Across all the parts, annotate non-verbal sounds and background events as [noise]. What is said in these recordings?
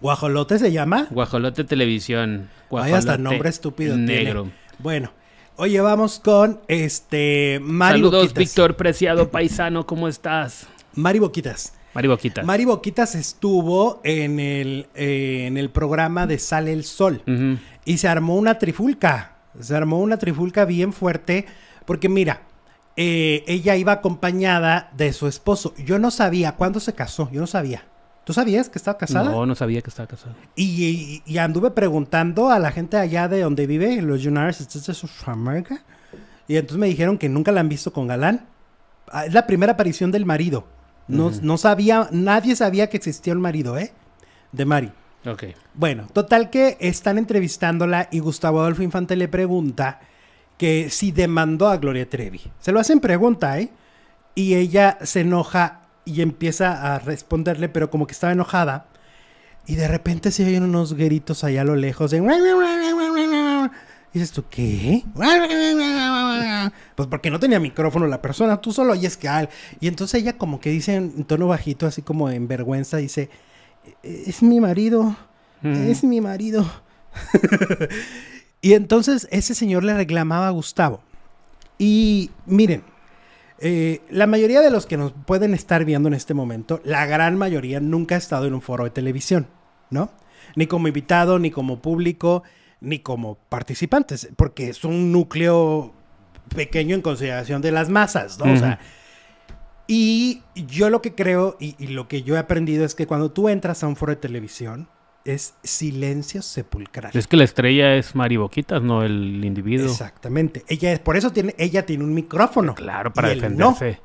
¿Guajolote se llama? Guajolote Televisión. Guajolote Ay, hasta nombre estúpido negro. Bueno, oye, vamos con este Mari Saludos, Víctor, preciado paisano, ¿cómo estás? Mari Boquitas. Mari Boquitas. Mari Boquitas estuvo en el, eh, en el programa de Sale el Sol y se armó una trifulca. Se armó una trifulca bien fuerte porque mira, eh, ella iba acompañada de su esposo. Yo no sabía cuándo se casó, yo no sabía. ¿Tú sabías que estaba casada? No, no sabía que estaba casada. Y, anduve preguntando a la gente allá de donde vive, los United de of America. Y entonces me dijeron que nunca la han visto con galán. Ah, es la primera aparición del marido. No, no sabía, nadie sabía que existía el marido, ¿eh? De Mari. Ok. Bueno, total que están entrevistándola y Gustavo Adolfo Infante le pregunta que si demandó a Gloria Trevi. Se lo hacen pregunta, ¿eh? Y ella se enoja y empieza a responderle, pero como que estaba enojada. Y de repente se oyen unos gritos allá a lo lejos dices tú, ¿qué? Pues porque no tenía micrófono la persona, tú solo oyes que... al... Ah, y entonces ella como que dice en tono bajito, así como en vergüenza, dice, e-, es mi marido, mm. es mi marido. [laughs] y entonces ese señor le reclamaba a Gustavo. Y miren, eh, la mayoría de los que nos pueden estar viendo en este momento, la gran mayoría nunca ha estado en un foro de televisión, ¿no? Ni como invitado, ni como público, ni como participantes, porque es un núcleo pequeño en consideración de las masas, ¿no? O sea, y yo lo que creo y, lo que yo he aprendido es que cuando tú entras a un foro de televisión, es silencio sepulcral. Es que la estrella es Mari Boquitas, no el individuo. Exactamente. Ella es, por eso tiene, ella tiene un micrófono. Claro, para defenderse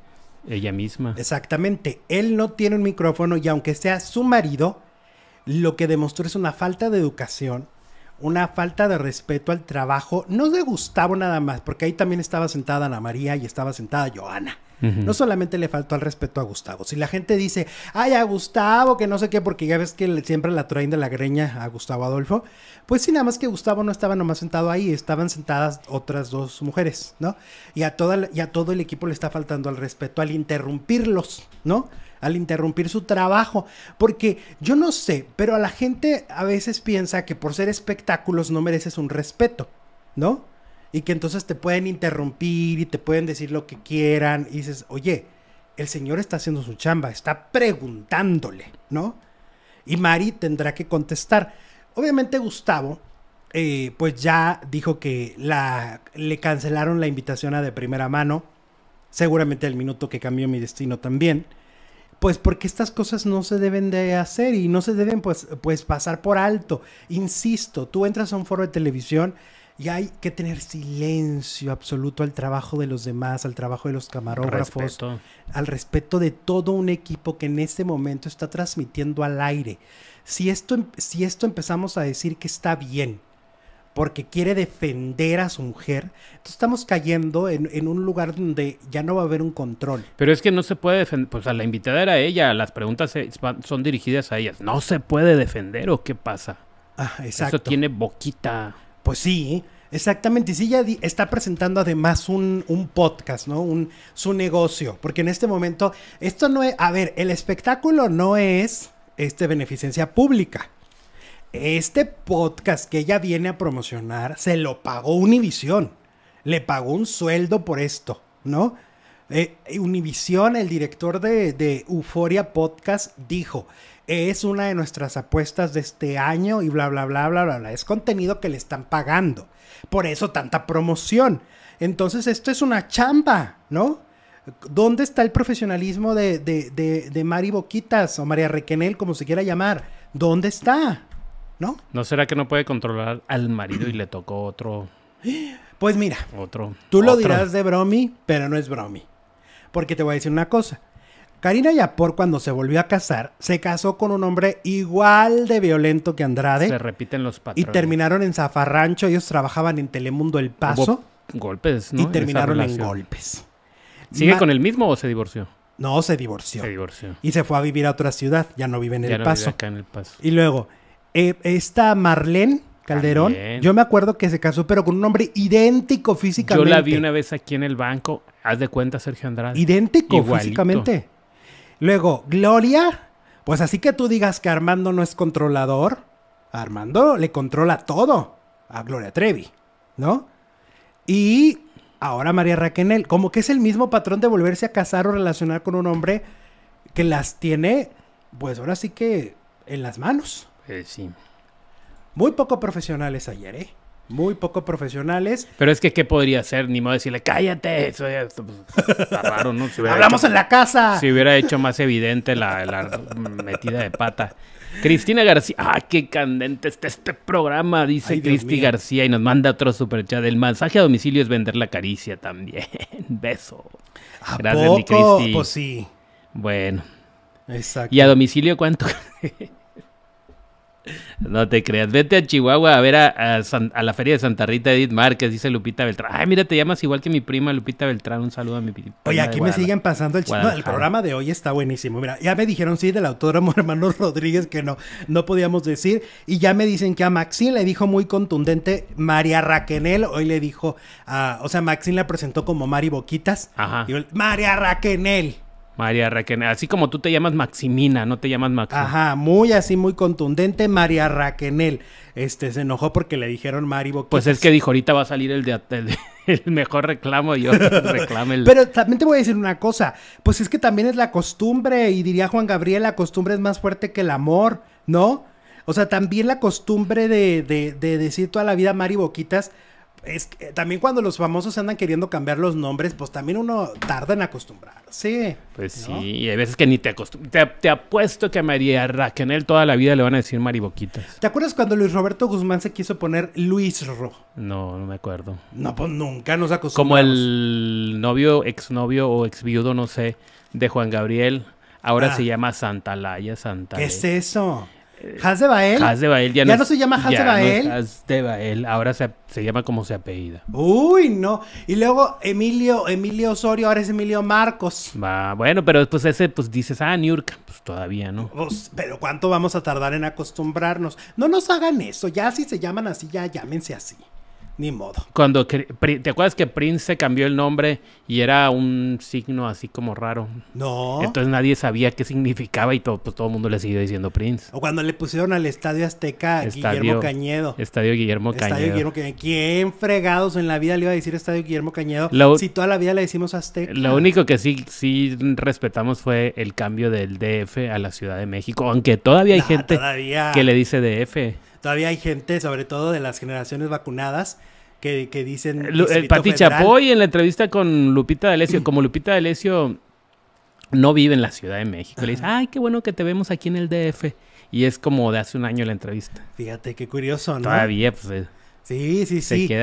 ella misma. Exactamente. Él no tiene un micrófono y aunque sea su marido, lo que demostró es una falta de educación, una falta de respeto al trabajo, no le gustaba nada más, porque ahí también estaba sentada Ana María y estaba sentada Joana. No solamente le faltó al respeto a Gustavo. Si la gente dice, ay, a Gustavo, que no sé qué, porque ya ves que siempre la traen de la greña a Gustavo Adolfo, pues sí, nada más que Gustavo no estaba nomás sentado ahí, estaban sentadas otras dos mujeres, ¿no? Y a, toda, y a todo el equipo le está faltando al respeto al interrumpirlos, ¿no? al interrumpir su trabajo. Porque yo no sé, pero a la gente a veces piensa que por ser espectáculos no mereces un respeto, ¿no? y que entonces te pueden interrumpir y te pueden decir lo que quieran y dices, oye, el señor está haciendo su chamba, está preguntándole, ¿no? Y Mari tendrá que contestar. Obviamente Gustavo, eh, pues ya dijo que la, le cancelaron la invitación a de primera mano, seguramente el minuto que cambió mi destino también, pues porque estas cosas no se deben de hacer y no se deben pues, pues pasar por alto. Insisto, tú entras a un foro de televisión y hay que tener silencio absoluto al trabajo de los demás, al trabajo de los camarógrafos, al respeto de todo un equipo que en este momento está transmitiendo al aire. Si esto, em, si esto empezamos a decir que está bien, porque quiere defender a su mujer, entonces estamos cayendo en, un lugar donde ya no va a haber un control. Pero es que no se puede defender, pues a la invitada era ella, las preguntas son dirigidas a ellas. ¿No se puede defender o qué pasa? Ah, Eso tiene boquita. Pues sí, exactamente. Y sí, ya está presentando además un, podcast, ¿no? Un, su negocio. Porque en este momento, esto no es. A ver, el espectáculo no es este beneficencia pública. Este podcast que ella viene a promocionar se lo pagó Univision. Le pagó un sueldo por esto, ¿no? Eh, Univision, el director de, de Euforia Podcast, dijo: es una de nuestras apuestas de este año y bla, bla, bla, bla, bla, bla. Es contenido que le están pagando. Por eso tanta promoción. Entonces esto es una chamba, ¿no? ¿Dónde está el profesionalismo de, Mari Boquitas o María Requenel, como se quiera llamar? ¿Dónde está? ¿No? ¿No será que no puede controlar al marido y le tocó otro? Pues mira, otro, tú lo dirás de bromi, pero no es bromi. Porque te voy a decir una cosa. Karina Yapor, cuando se volvió a casar, se casó con un hombre igual de violento que Andrade. Se repiten los patrones. Y terminaron en Zafarrancho. Ellos trabajaban en Telemundo El Paso. golpes, ¿no? Y terminaron en golpes. ¿Sigue con el mismo o se divorció? No, se divorció. Se divorció. Y se fue a vivir a otra ciudad. Ya no vive en, el, no paso. Vive acá en el Paso. Y luego, eh, esta Marlene Calderón, yo me acuerdo que se casó, pero con un hombre idéntico físicamente. Yo la vi una vez aquí en el banco. Haz de cuenta, Sergio Andrade. Idéntico físicamente. Luego, Gloria, pues así que tú digas que Armando no es controlador, Armando le controla todo a Gloria Trevi, ¿no? Y ahora María Raquenel, como que es el mismo patrón de volverse a casar o relacionar con un hombre que las tiene, pues ahora sí que en las manos. Eh, sí. Muy poco profesionales ayer, ¿eh? muy poco profesionales. Pero es que, ¿qué podría hacer? Ni modo decirle, cállate, pues, raro, ¿no? Hablamos en la casa. Si hubiera hecho más evidente la, metida de pata. Cristina García, ah, qué candente está este programa, dice Cristi García y nos manda otro superchat. El mensaje a domicilio es vender la caricia también. [laughs] Beso. Gracias, mi Cristi. Pues sí. Bueno. Exacto. ¿Y a domicilio cuánto? [laughs] No te creas. Vete a Chihuahua a ver a, la feria de Santa Rita Edith Márquez, dice Lupita Beltrán. Ay, mira, te llamas igual que mi prima Lupita Beltrán. Un saludo a mi prima. Oye, aquí me siguen pasando el El programa de hoy está buenísimo. Mira, ya me dijeron sí del autódromo [laughs] hermano Rodríguez que no, no podíamos decir. Y ya me dicen que a Maxine le dijo muy contundente María Raquenel. Hoy le dijo, o sea, Maxine la presentó como Mari Boquitas. Ajá. Y María Raquenel. María Raquenel, así como tú te llamas Maximina, no te llamas Max. Ajá, muy así, muy contundente, María Raquenel. Este, se enojó porque le dijeron Mari Boquitas. Pues es que dijo, ahorita va a salir el, de, [laughs] el, mejor reclamo, y yo [laughs] reclame Pero también te voy a decir una cosa, pues es que también es la costumbre, y diría Juan Gabriel, la costumbre es más fuerte que el amor, ¿no? O sea, también la costumbre de, de, de decir toda la vida Mari Boquitas, es eh, también cuando los famosos andan queriendo cambiar los nombres, pues también uno tarda en acostumbrarse. Pues sí, y hay veces que ni te acostumbras. Te, apuesto que a María Raquel toda la vida le van a decir Mariboquitas. ¿Te acuerdas cuando Luis Roberto Guzmán se quiso poner Luis Ro? No, no me acuerdo. No, pues nunca nos acostumbramos. Como el novio, exnovio o exviudo, no sé, de Juan Gabriel. Ahora ah. se llama Santalaya, Santa ¿Qué es eso? Eh, Hans de Bael. ya, no, se llama Hans de Bael. ahora se, llama como se apellida. Uy, no. Y luego Emilio, Emilio Osorio, ahora es Emilio Marcos. Va, bueno, pero pues ese, pues dices, ah, Niurka, pues todavía no. Pues, pero ¿cuánto vamos a tardar en acostumbrarnos? No nos hagan eso, ya si se llaman así, ya llámense así. Ni modo. Cuando ¿Te acuerdas que Prince se cambió el nombre y era un signo así como raro? No. Entonces nadie sabía qué significaba y todo, pues, todo el mundo le siguió diciendo Prince. O cuando le pusieron al Estadio Azteca Estadio, Guillermo Cañedo. Estadio Guillermo Cañedo. Estadio Guillermo Cañedo. ¿Quién fregados en la vida le iba a decir Estadio Guillermo Cañedo? si toda la vida le decimos Azteca. Lo único que sí, sí respetamos fue el cambio del DF a la Ciudad de México, aunque todavía hay gente que le dice DF todavía hay gente, sobre todo de las generaciones vacunadas, que, que dicen... El, Pati Chapoy en la entrevista con Lupita D'Alessio, como Lupita D'Alessio no vive en la Ciudad de México, le dice, ay, qué bueno que te vemos aquí en el DF. Y es como de hace un año la entrevista. Fíjate, qué curioso, ¿no? Todavía, pues... Sí, sí, se sí. Queda